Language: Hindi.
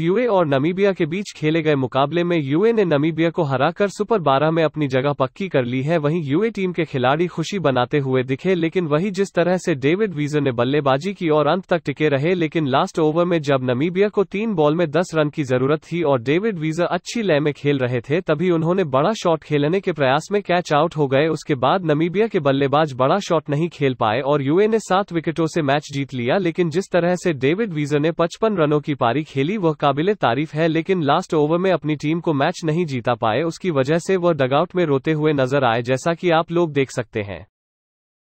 यूए और नमीबिया के बीच खेले गए मुकाबले में यूए ने नमीबिया को हराकर सुपर 12 में अपनी जगह पक्की कर ली है वहीं यूए टीम के खिलाड़ी खुशी बनाते हुए दिखे लेकिन वही जिस तरह से डेविड वीजो ने बल्लेबाजी की और अंत तक टिके रहे लेकिन लास्ट ओवर में जब नमीबिया को तीन बॉल में दस रन की जरूरत थी और डेविड वीजर अच्छी लय में खेल रहे थे तभी उन्होंने बड़ा शॉट खेलने के प्रयास में कैच आउट हो गए उसके बाद नमीबिया के बल्लेबाज बड़ा शॉट नहीं खेल पाए और यूए ने सात विकेटों से मैच जीत लिया लेकिन जिस तरह से डेविड वीजर ने पचपन रनों की पारी खेली वह काबिले तारीफ है लेकिन लास्ट ओवर में अपनी टीम को मैच नहीं जीता पाए उसकी वजह से वह डगआउट में रोते हुए नजर आए जैसा कि आप लोग देख सकते हैं